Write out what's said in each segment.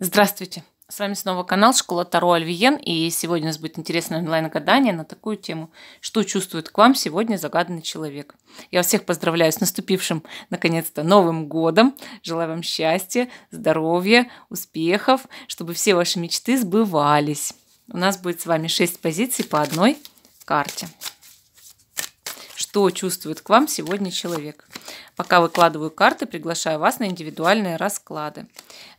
Здравствуйте! С вами снова канал Школа Таро Альвиен, и сегодня у нас будет интересное онлайн-гадание на такую тему, что чувствует к вам сегодня загаданный человек. Я всех поздравляю с наступившим, наконец-то, Новым годом. Желаю вам счастья, здоровья, успехов, чтобы все ваши мечты сбывались. У нас будет с вами 6 позиций по одной карте. Что чувствует к вам сегодня человек? Пока выкладываю карты, приглашаю вас на индивидуальные расклады.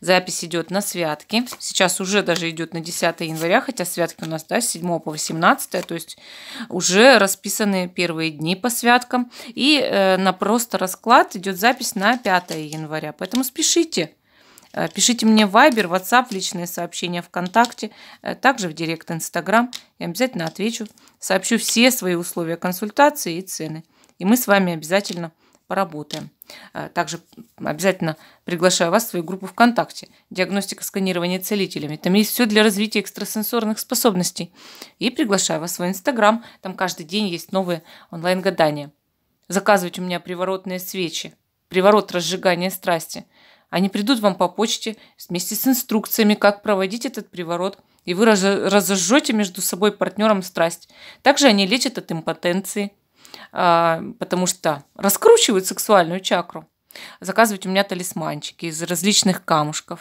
Запись идет на святки. Сейчас уже даже идет на 10 января, хотя святки у нас да, с 7 по 18, то есть уже расписаны первые дни по святкам. И э, на просто расклад идет запись на 5 января. Поэтому спешите. Э, пишите мне Вайбер, Ватсап, личные сообщения ВКонтакте, э, также в Директ Инстаграм. Я обязательно отвечу, сообщу все свои условия консультации и цены. И мы с вами обязательно поработаем. Э, также обязательно приглашаю вас в свою группу ВКонтакте «Диагностика сканирования целителями». Там есть все для развития экстрасенсорных способностей. И приглашаю вас в свой Инстаграм. Там каждый день есть новые онлайн-гадания. Заказывайте у меня приворотные свечи, приворот разжигания страсти. Они придут вам по почте вместе с инструкциями, как проводить этот приворот, и вы разожжете между собой партнером страсть. Также они лечат от импотенции – а, потому что раскручивают сексуальную чакру, заказывать у меня талисманчики из различных камушков.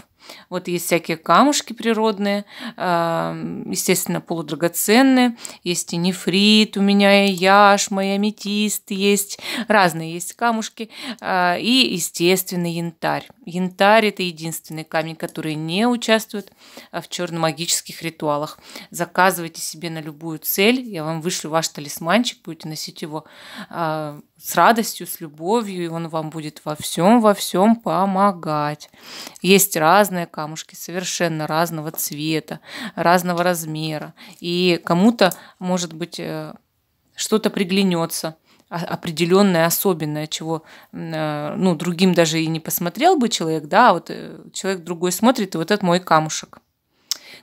Вот есть всякие камушки природные, естественно, полудрагоценные. Есть и нефрит у меня, и яшма, и аметист есть. Разные есть камушки. А, и, естественно, янтарь. Янтарь – это единственный камень, который не участвует а, в черномагических ритуалах. Заказывайте себе на любую цель. Я вам вышлю ваш талисманчик, будете носить его а, с радостью, с любовью, и он вам будет во всем, во всем помогать. Есть разные разные камушки, совершенно разного цвета, разного размера. И кому-то, может быть, э, что-то приглянется а, определенное, особенное, чего э, ну, другим даже и не посмотрел бы человек, да, а вот э, человек другой смотрит, и вот это мой камушек.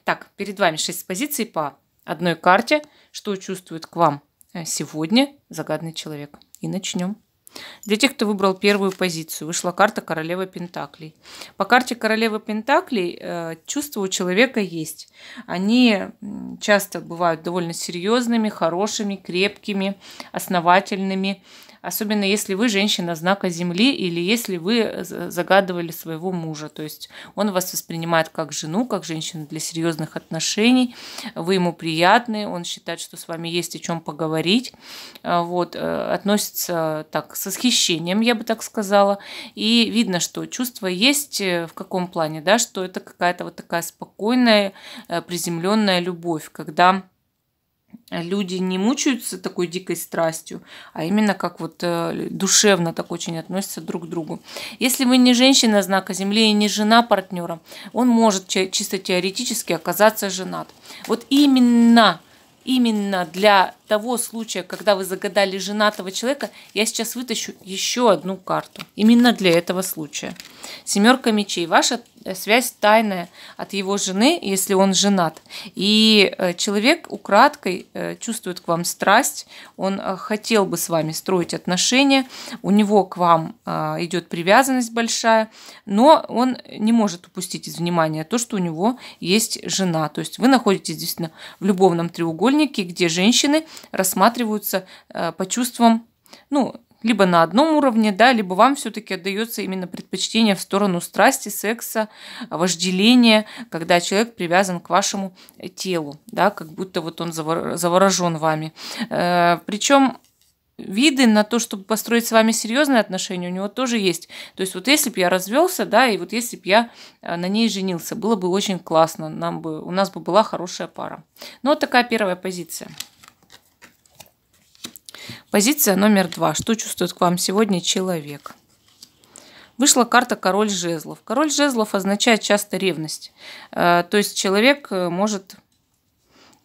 Так, перед вами шесть позиций по одной карте, что чувствует к вам сегодня загадный человек. И начнем. Для тех, кто выбрал первую позицию, вышла карта королева Пентаклей. По карте королева Пентаклей э, чувства у человека есть. Они часто бывают довольно серьезными, хорошими, крепкими, основательными, особенно если вы женщина знака Земли или если вы э, загадывали своего мужа. То есть он вас воспринимает как жену, как женщину для серьезных отношений, вы ему приятны, он считает, что с вами есть о чем поговорить, э, вот, э, относится так с восхищением, я бы так сказала, и видно, что чувство есть в каком плане, да, что это какая-то вот такая спокойная, приземленная любовь, когда люди не мучаются такой дикой страстью, а именно как вот э, душевно так очень относятся друг к другу. Если вы не женщина знака Земли и не жена партнера, он может чисто теоретически оказаться женат. Вот именно именно для того случая, когда вы загадали женатого человека, я сейчас вытащу еще одну карту. Именно для этого случая. Семерка мечей. Ваша э, связь тайная от его жены, если он женат. И э, человек украдкой э, чувствует к вам страсть, он хотел бы с вами строить отношения, у него к вам идет привязанность большая, но он не может упустить из внимания то, что у него есть жена. То есть вы находитесь действительно в любовном треугольнике, сборники, где женщины рассматриваются э, по чувствам, ну, либо на одном уровне, да, либо вам все-таки отдается именно предпочтение в сторону страсти, секса, вожделения, когда человек привязан к вашему э, телу, да, как будто вот он заворожен вами. Э, Причем виды на то, чтобы построить с вами серьезные отношения, у него тоже есть. То есть вот если бы я развелся, да, и вот если бы я а, на ней женился, было бы очень классно, нам бы, у нас бы была хорошая пара. Ну вот такая первая позиция. Позиция номер два. Что чувствует к вам сегодня человек? Вышла карта король жезлов. Король жезлов означает часто ревность. А, то есть человек э, может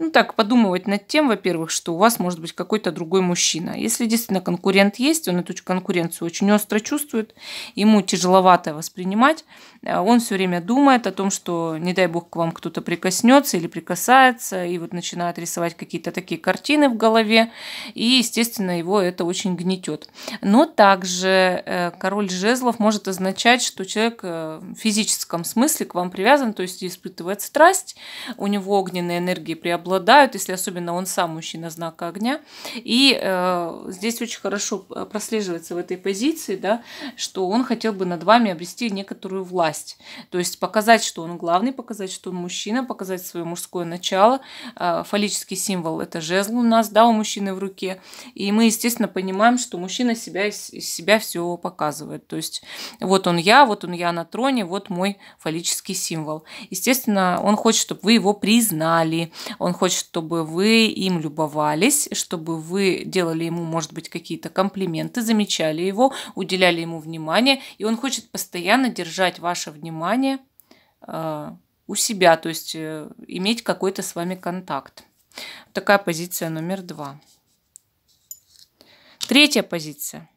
ну, так подумывать над тем, во-первых, что у вас может быть какой-то другой мужчина. Если действительно конкурент есть, он эту конкуренцию очень остро чувствует, ему тяжеловато воспринимать, э, он все время думает о том, что, не дай бог, к вам кто-то прикоснется или прикасается, и вот начинает рисовать какие-то такие картины в голове, и, естественно, его это очень гнетет. Но также э, король жезлов может означать, что человек э, в физическом смысле к вам привязан, то есть испытывает страсть, у него огненная энергия преобладает, обладают, если особенно он сам мужчина знака огня. И э, здесь очень хорошо э, прослеживается в этой позиции, да, что он хотел бы над вами обрести некоторую власть. То есть показать, что он главный, показать, что он мужчина, показать свое мужское начало. Э, фаллический символ – это жезл у нас, да, у мужчины в руке. И мы, естественно, понимаем, что мужчина себя, из себя все показывает. То есть вот он я, вот он я на троне, вот мой фаллический символ. Естественно, он хочет, чтобы вы его признали, он хочет, чтобы вы им любовались, чтобы вы делали ему, может быть, какие-то комплименты, замечали его, уделяли ему внимание, и он хочет постоянно держать ваше внимание э, у себя, то есть э, иметь какой-то с вами контакт. Такая позиция номер два. Третья позиция.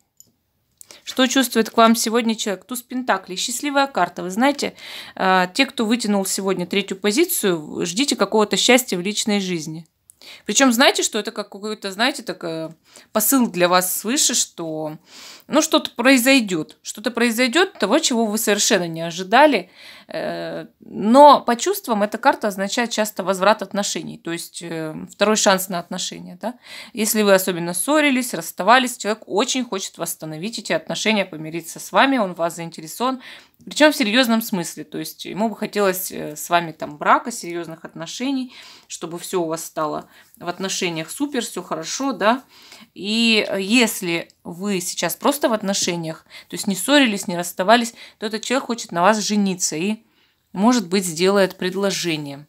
Что чувствует к вам сегодня человек? Туз Пентакли, счастливая карта. Вы знаете, а, те, кто вытянул сегодня третью позицию, ждите какого-то счастья в личной жизни. Причем знаете, что это как какой-то, знаете, так, э, посыл для вас свыше, что ну, что-то произойдет. Что-то произойдет того, чего вы совершенно не ожидали. Э, но по чувствам эта карта означает часто возврат отношений, то есть э, второй шанс на отношения. Да? Если вы особенно ссорились, расставались, человек очень хочет восстановить эти отношения, помириться с вами, он вас заинтересован, причем в серьезном смысле. То есть ему бы хотелось э, с вами там брака, серьезных отношений, чтобы все у вас стало в отношениях супер, все хорошо, да. И э, если вы сейчас просто в отношениях, то есть не ссорились, не расставались, то этот человек хочет на вас жениться и, может быть, сделает предложение.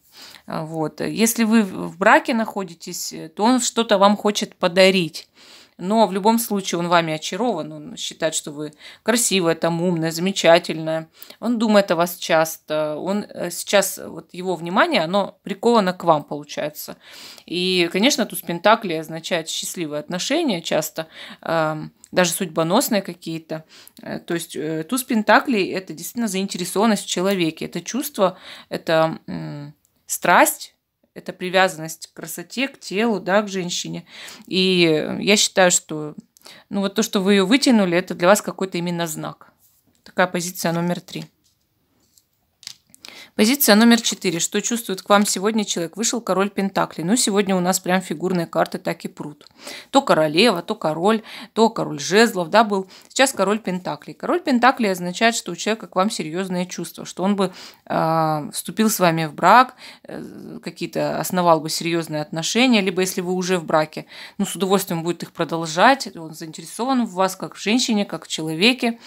Э, вот. Если вы в браке находитесь, то он что-то вам хочет подарить но в любом случае он вами очарован, он считает, что вы красивая, там умная, замечательная, он думает о вас часто, он э, сейчас, э, вот его внимание, оно приковано к вам, получается. И, конечно, туз Пентакли означает счастливые отношения часто, даже судьбоносные какие-то. Э, то есть туз Пентаклей – это действительно заинтересованность в человеке, это чувство, это страсть, это привязанность к красоте, к телу, да, к женщине. И я считаю, что ну вот то, что вы ее вытянули, это для вас какой-то именно знак. Такая позиция номер три. Позиция номер четыре. Что чувствует к вам сегодня человек? Вышел король Пентакли. Ну, сегодня у нас прям фигурные карты так и прут. То королева, то король, то король жезлов, да, был. Сейчас король Пентакли. Король Пентакли означает, что у человека к вам серьезное чувство что он бы э, вступил с вами в брак, э, какие-то основал бы серьезные отношения, либо если вы уже в браке, ну, с удовольствием будет их продолжать, он заинтересован в вас как в женщине, как в человеке,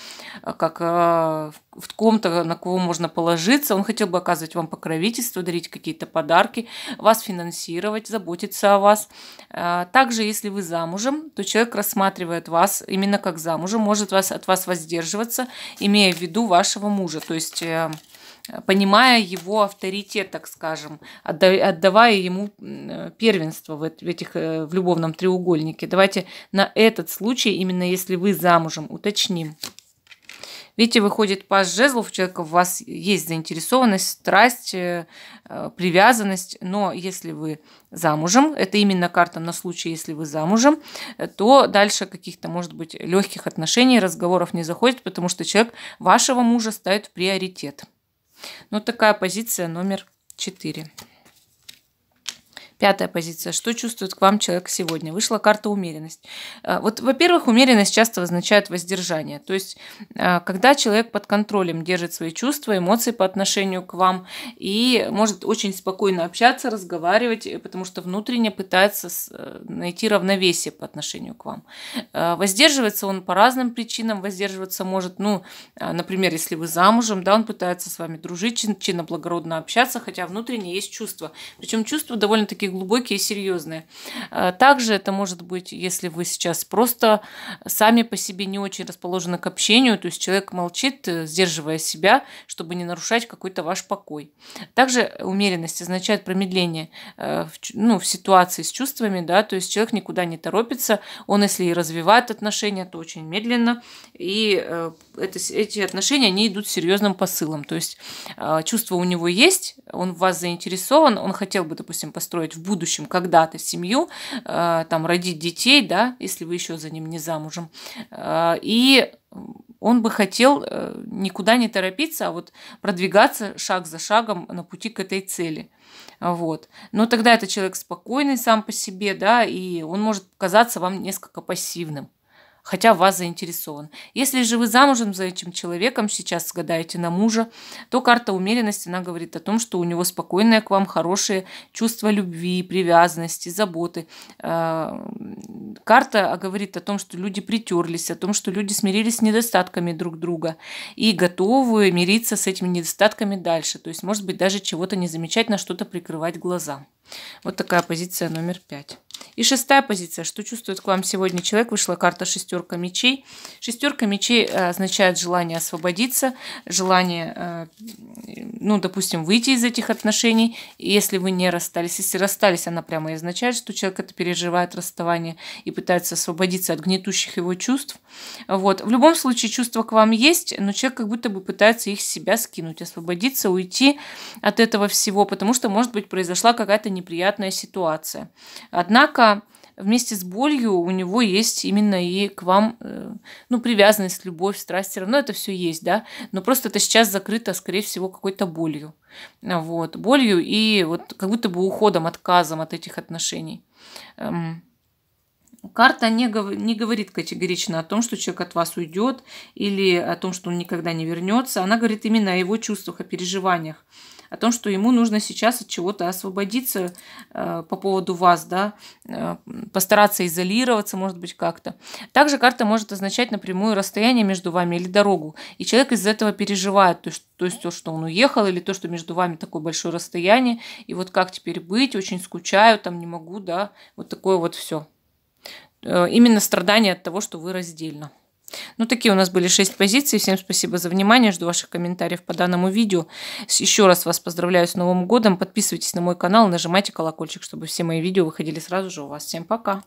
а, как э, в ком-то, на кого можно положиться, он хотел бы оказывать вам покровительство, дарить какие-то подарки, вас финансировать, заботиться о вас. А, также, если вы замужем, то человек рассматривает вас именно как замужем, может вас, от вас воздерживаться, имея в виду вашего мужа. То есть э, понимая его авторитет, так скажем, отдавая ему э, первенство в этих э, в любовном треугольнике. Давайте на этот случай, именно если вы замужем, уточним. Видите, выходит пас жезлов, у человека у вас есть заинтересованность, страсть, э, э, привязанность, но если вы замужем, это именно карта на случай, если вы замужем, э, то дальше каких-то, может быть, легких отношений, разговоров не заходит, потому что человек вашего мужа ставит в приоритет. Ну, такая позиция номер четыре. Пятая позиция. Что чувствует к вам человек сегодня? Вышла карта умеренность. А, вот, во-первых, умеренность часто означает воздержание. То есть, а, когда человек под контролем держит свои чувства, эмоции по отношению к вам и может очень спокойно общаться, разговаривать, э, потому что внутренне пытается э, найти равновесие по отношению к вам. А, воздерживается он по разным причинам. Воздерживаться может, ну, например, если вы замужем, да, он пытается с вами дружить, чинно-благородно общаться, хотя внутренне есть чувства. Причем чувства довольно-таки такие глубокие и серьезные. А также это может быть, если вы сейчас просто сами по себе не очень расположены к общению, то есть человек молчит, э, сдерживая себя, чтобы не нарушать какой-то ваш покой. Также умеренность означает промедление э, в, ну, в ситуации с чувствами, да, то есть человек никуда не торопится, он если и развивает отношения, то очень медленно и э, это, эти отношения, они идут серьезным посылом. То есть а, чувство у него есть, он в вас заинтересован, он хотел бы, допустим, построить в будущем когда-то семью, а, там, родить детей, да, если вы еще за ним не замужем. А, и он бы хотел э, никуда не торопиться, а вот продвигаться шаг за шагом на пути к этой цели. Вот. Но тогда этот человек спокойный сам по себе, да, и он может казаться вам несколько пассивным хотя вас заинтересован. Если же вы замужем за этим человеком, сейчас сгадаете на мужа, то карта умеренности, она говорит о том, что у него спокойное к вам, хорошее чувство любви, привязанности, заботы. А, карта говорит о том, что люди притерлись, о том, что люди смирились с недостатками друг друга и готовы мириться с этими недостатками дальше. То есть, может быть, даже чего-то не замечать, на что-то прикрывать глаза. Вот такая позиция номер пять. И шестая позиция. Что чувствует к вам сегодня человек? Вышла карта шестерка мечей. Шестерка мечей э, означает желание освободиться, желание, э, ну, допустим, выйти из этих отношений. если вы не расстались, если расстались, она прямо и означает, что человек это переживает расставание и пытается освободиться от гнетущих его чувств. Вот. В любом случае чувства к вам есть, но человек как будто бы пытается их с себя скинуть, освободиться, уйти от этого всего, потому что, может быть, произошла какая-то неприятная ситуация. Однако вместе с болью у него есть именно и к вам э, ну, привязанность, любовь, страсть, все равно это все есть, да, но просто это сейчас закрыто, скорее всего, какой-то болью. Вот, болью и вот как будто бы уходом, отказом от этих отношений. Эм, Карта не, не говорит категорично о том, что человек от вас уйдет или о том, что он никогда не вернется. Она говорит именно о его чувствах, о переживаниях, о том, что ему нужно сейчас от чего-то освободиться э, по поводу вас, да, э, постараться изолироваться, может быть, как-то. Также карта может означать напрямую расстояние между вами или дорогу. И человек из за этого переживает, то есть, то, есть то что он уехал, или то, что между вами такое большое расстояние, и вот как теперь быть, очень скучаю, там не могу, да, вот такое вот все. Э, именно страдания от того, что вы раздельно. Ну, такие у нас были шесть позиций. Всем спасибо за внимание. Жду ваших комментариев по данному видео. Еще раз вас поздравляю с Новым годом. Подписывайтесь на мой канал, нажимайте колокольчик, чтобы все мои видео выходили сразу же у вас. Всем пока!